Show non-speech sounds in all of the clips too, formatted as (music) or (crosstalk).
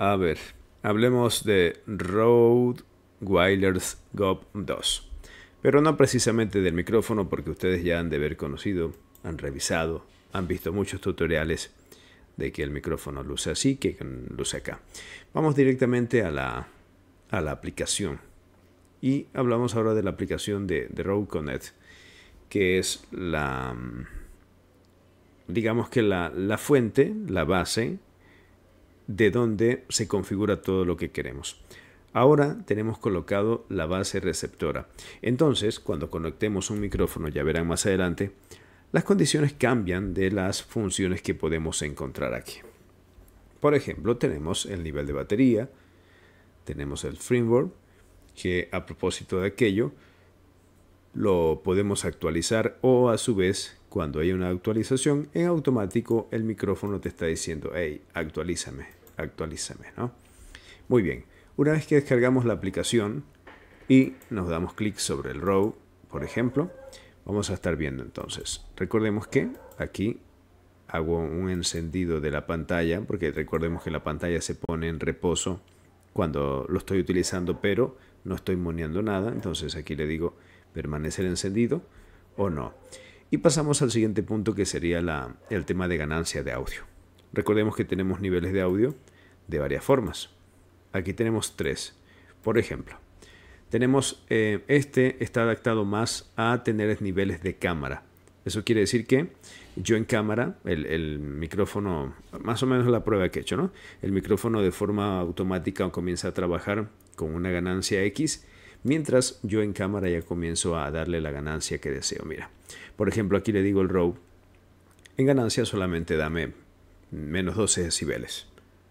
A ver, hablemos de Wireless GO 2. Pero no precisamente del micrófono porque ustedes ya han de haber conocido, han revisado, han visto muchos tutoriales de que el micrófono luce así, que luce acá. Vamos directamente a la, a la aplicación. Y hablamos ahora de la aplicación de, de Rode Connect, que es la, digamos que la, la fuente, la base de donde se configura todo lo que queremos. Ahora tenemos colocado la base receptora. Entonces, cuando conectemos un micrófono, ya verán más adelante, las condiciones cambian de las funciones que podemos encontrar aquí. Por ejemplo, tenemos el nivel de batería, tenemos el framework, que a propósito de aquello, lo podemos actualizar o a su vez, cuando hay una actualización, en automático el micrófono te está diciendo, hey, actualízame, actualízame, ¿no? Muy bien, una vez que descargamos la aplicación y nos damos clic sobre el row, por ejemplo, vamos a estar viendo entonces. Recordemos que aquí hago un encendido de la pantalla, porque recordemos que la pantalla se pone en reposo cuando lo estoy utilizando, pero no estoy moneando nada, entonces aquí le digo permanecer encendido o no. Y pasamos al siguiente punto que sería el tema de ganancia de audio. Recordemos que tenemos niveles de audio de varias formas. Aquí tenemos tres. Por ejemplo, tenemos eh, este está adaptado más a tener niveles de cámara. Eso quiere decir que yo en cámara, el, el, micrófono, más o menos la prueba que he hecho, ¿no? El micrófono de forma automática comienza a trabajar con una ganancia X, mientras yo en cámara ya comienzo a darle la ganancia que deseo. Mira, por ejemplo, aquí le digo el row, en ganancia solamente dame menos 12 decibeles.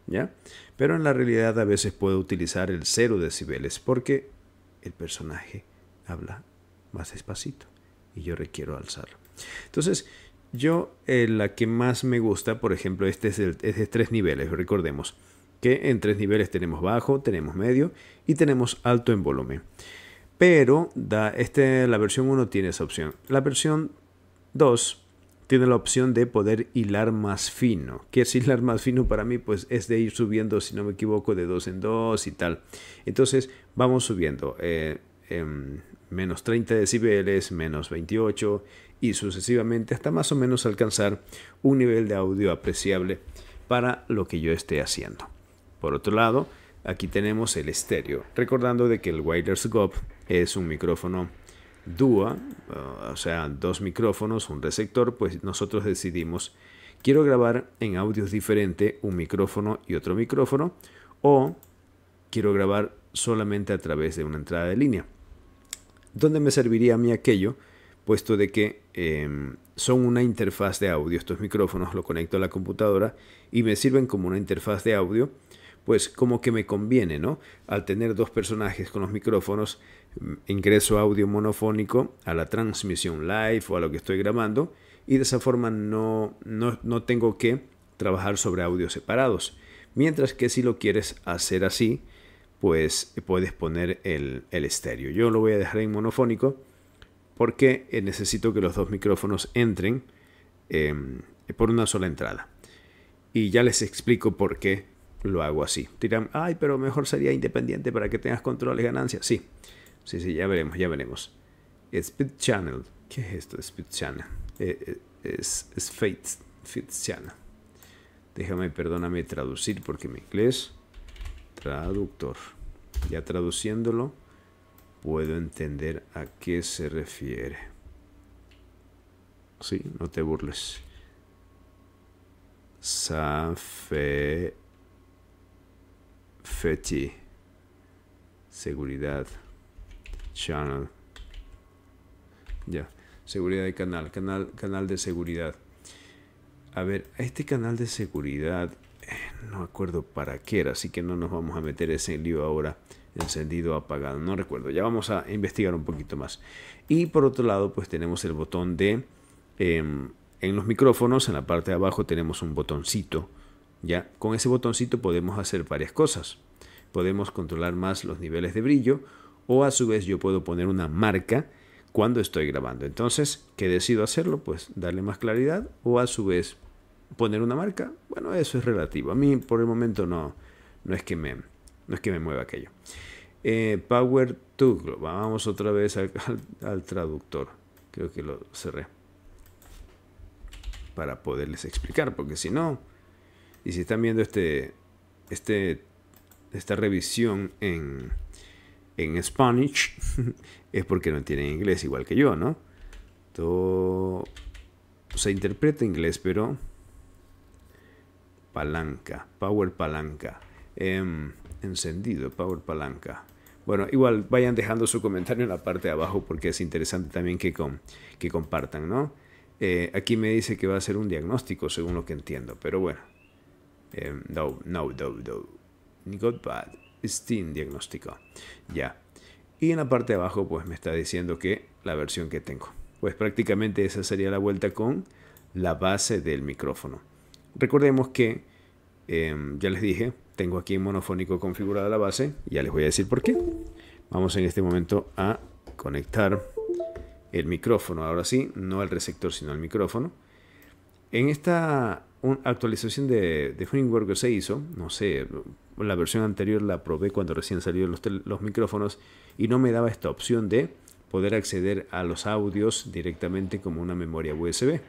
¿Ya? Pero en la realidad a veces puedo utilizar el 0 decibeles porque el personaje habla más despacito y yo requiero alzarlo. Entonces, yo eh, la que más me gusta, por ejemplo, este es, el, de tres niveles, recordemos que en tres niveles tenemos bajo, tenemos medio y tenemos alto en volumen. Pero da, este, la versión 1 tiene esa opción. La versión 2 tiene la opción de poder hilar más fino. ¿Qué es hilar más fino para mí? Pues es de ir subiendo, si no me equivoco, de dos en dos y tal. Entonces vamos subiendo. Eh, em, menos 30 decibeles, menos 28 y sucesivamente hasta más o menos alcanzar un nivel de audio apreciable para lo que yo esté haciendo. Por otro lado, aquí tenemos el estéreo, recordando de que el Wireless Gop es un micrófono DUA, eh, o sea, dos micrófonos, un receptor, pues nosotros decidimos, quiero grabar en audios diferente un micrófono y otro micrófono, o quiero grabar solamente a través de una entrada de línea. ¿Dónde me serviría a mí aquello? Puesto de que em, son una interfaz de audio, estos micrófonos lo conecto a la computadora y me sirven como una interfaz de audio pues como que me conviene, ¿no? Al tener dos personajes con los micrófonos, mm, ingreso audio monofónico a la transmisión live o a lo que estoy grabando y de esa forma no, no, tengo que trabajar sobre audios separados. Mientras que si lo quieres hacer así, pues puedes poner el, estéreo. Yo lo voy a dejar en monofónico porque eh, necesito que los dos micrófonos entren em, por una sola entrada. Y ya les explico por qué lo hago así. tiran ay, pero mejor sería independiente para que tengas control de ganancias. Sí, sí, sí, ya veremos, ya veremos. Speed Channel. ¿Qué es esto Speed Channel? Eh, eh, es, es Fate, Channel. Déjame, perdóname, traducir porque mi inglés. Traductor. Ya traduciéndolo, puedo entender a qué se refiere. Sí, no te burles. Safe FETI, Seguridad. Channel. Ya. Seguridad de canal. Canal, canal de seguridad. A ver, este canal de seguridad, eh, no acuerdo para qué era, así que no nos vamos a meter ese lío ahora encendido, apagado, no recuerdo. Ya vamos a investigar un poquito más. Y por otro lado, pues tenemos el botón de... Em, en los micrófonos, en la parte de abajo, tenemos un botoncito. Ya, con ese botoncito podemos hacer varias cosas podemos controlar más los niveles de brillo o a su vez yo puedo poner una marca cuando estoy grabando. Entonces, ¿qué decido hacerlo? Pues darle más claridad o a su vez poner una marca. Bueno, eso es relativo. A mí por el momento no, no, es, que me, no es que me mueva aquello. Eh, Power Tool, vamos otra vez al, al, al traductor. Creo que lo cerré para poderles explicar, porque si no, y si están viendo este, este esta revisión en, en Spanish (laughs) es porque no tienen inglés igual que yo, ¿no? Todo se interpreta inglés, pero palanca, power palanca, em, encendido, power palanca. Bueno, igual vayan dejando su comentario en la parte de abajo porque es interesante también que, que compartan, ¿no? Eh, aquí me dice que va a ser un diagnóstico según lo que entiendo, pero bueno. Em, no, no, no, no. Got Bad Steam diagnóstico. Ya. Y en la parte de abajo pues me está diciendo que la versión que tengo. Pues prácticamente esa sería la vuelta con la base del micrófono. Recordemos que, em, ya les dije, tengo aquí en monofónico configurada la base. ya les voy a decir por qué. Vamos en este momento a conectar el micrófono. Ahora sí, no al receptor sino el micrófono. En esta actualización de, framework que se hizo, no sé, la versión anterior la probé cuando recién salieron los, micrófonos y no me daba esta opción de poder acceder a los audios directamente como una memoria USB.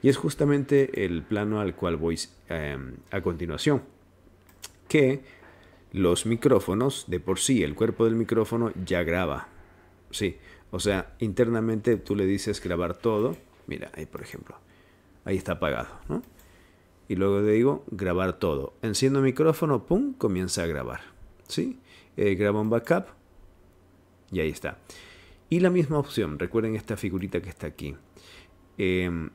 Y es justamente el plano al cual voy em, a continuación. Que los micrófonos, de por sí, el cuerpo del micrófono ya graba. Sí, o sea, internamente tú le dices grabar todo. Mira, ahí por ejemplo ahí está apagado. Y luego le digo grabar todo. Enciendo micrófono, pum, comienza a grabar. ¿sí? Eh, graba un backup y ahí está. Y la misma opción, recuerden esta figurita que está aquí. Em,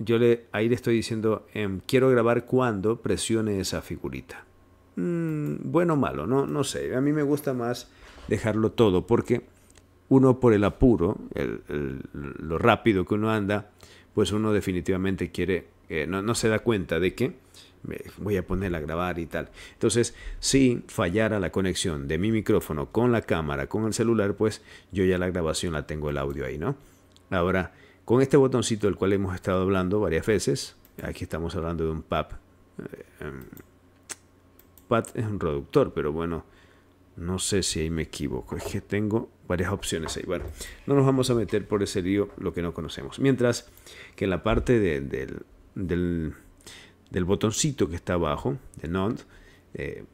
yo le, ahí le estoy diciendo, em, quiero grabar cuando presione esa figurita. Mm, bueno o malo, no, no sé. A mí me gusta más dejarlo todo porque uno por el apuro, lo rápido que uno anda, pues uno definitivamente quiere, eh, no, no, se da cuenta de que voy a ponerla a grabar y tal. Entonces, si fallara la conexión de mi micrófono con la cámara, con el celular, pues yo ya la grabación la tengo el audio ahí, ¿no? Ahora, con este botoncito del cual hemos estado hablando varias veces, aquí estamos hablando de un PAP. PAP es un reductor, pero bueno, no sé si ahí me equivoco, es que tengo varias opciones ahí. Bueno, no nos vamos a meter por ese lío lo que no conocemos. Mientras que en la parte del, del, botoncito que está abajo, de Node, eh,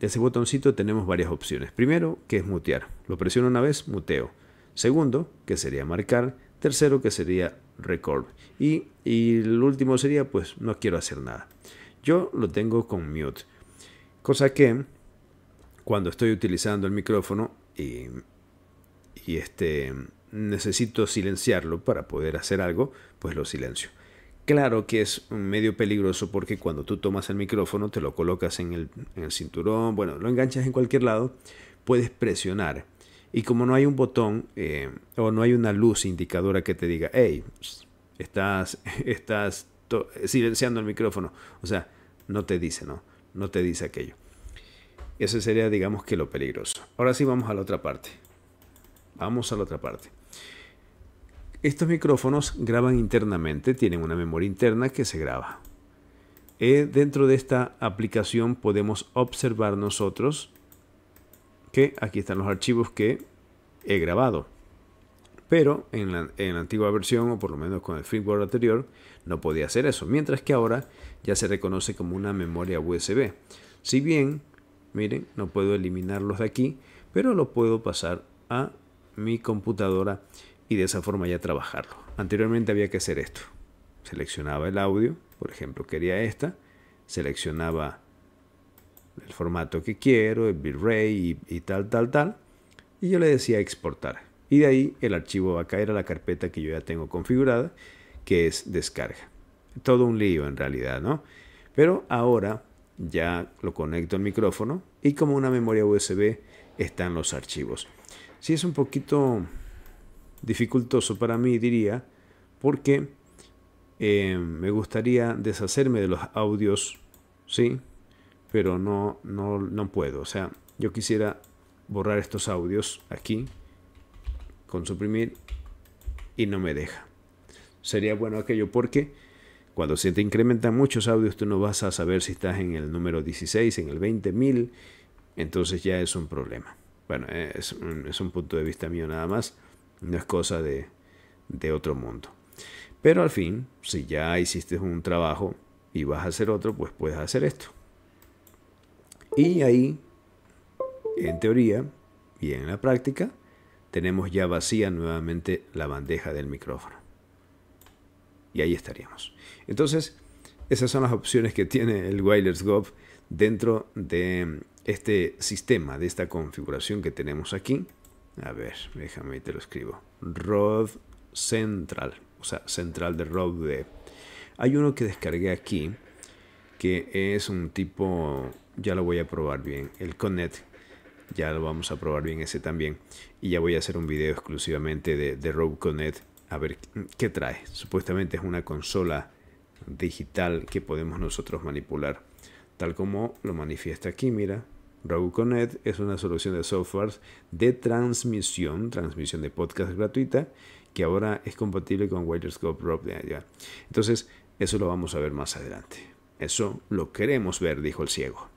de ese botoncito tenemos varias opciones. Primero, que es mutear. Lo presiono una vez, muteo. Segundo, que sería marcar. Tercero, que sería record. Y, y el último sería, pues, no quiero hacer nada. Yo lo tengo con mute. Cosa que cuando estoy utilizando el micrófono y, este, necesito silenciarlo para poder hacer algo, pues lo silencio. Claro que es medio peligroso porque cuando tú tomas el micrófono, te lo colocas en el, cinturón, bueno, lo enganchas en cualquier lado, puedes presionar. Y como no hay un botón eh, o no hay una luz indicadora que te diga, hey, estás, (laughs) estás silenciando el micrófono. O sea, no te dice, ¿no? No te dice aquello. Ese sería, digamos, que lo peligroso. Ahora sí vamos a la otra parte. Vamos a la otra parte. Estos micrófonos graban internamente, tienen una memoria interna que se graba. Eh, dentro de esta aplicación podemos observar nosotros que aquí están los archivos que he grabado. Pero en la, en la, antigua versión, o por lo menos con el firmware anterior, no podía hacer eso. Mientras que ahora ya se reconoce como una memoria USB. Si bien Miren, no puedo eliminarlos de aquí, pero lo puedo pasar a mi computadora y de esa forma ya trabajarlo. Anteriormente había que hacer esto. Seleccionaba el audio, por ejemplo, quería esta. Seleccionaba el formato que quiero, el bitrate y, y tal, tal, tal. Y yo le decía exportar. Y de ahí el archivo va a caer a la carpeta que yo ya tengo configurada, que es descarga. Todo un lío en realidad, ¿no? Pero ahora ya lo conecto al micrófono y como una memoria USB están los archivos. Si es un poquito dificultoso para mí, diría, porque eh, me gustaría deshacerme de los audios, sí, pero no, no, no puedo. O sea, yo quisiera borrar estos audios aquí con suprimir y no me deja. Sería bueno aquello porque cuando se te incrementan muchos audios, tú no vas a saber si estás en el número 16, en el 20.000, entonces ya es un problema. Bueno, es un, punto de vista mío nada más, no es cosa de otro mundo. Pero al fin, si ya hiciste un trabajo y vas a hacer otro, pues puedes hacer esto. Y ahí, en teoría y en la práctica, tenemos ya vacía nuevamente la bandeja del micrófono y ahí estaríamos. Entonces, esas son las opciones que tiene el Wireless Gov dentro de mm, este sistema, de esta configuración que tenemos aquí. A ver, déjame y te lo escribo. Rod Central, o sea, central de Rod de... Hay uno que descargué aquí, que es un tipo, ya lo voy a probar bien, el Connect. Ya lo vamos a probar bien ese también. Y ya voy a hacer un video exclusivamente de, de Road Connect a ver, ¿qué trae? Supuestamente es una consola digital que podemos nosotros manipular. Tal como lo manifiesta aquí, mira. Rauconet es una solución de software de transmisión, transmisión de podcast gratuita, que ahora es compatible con Wirescope Entonces, eso lo vamos a ver más adelante. Eso lo queremos ver, dijo el ciego.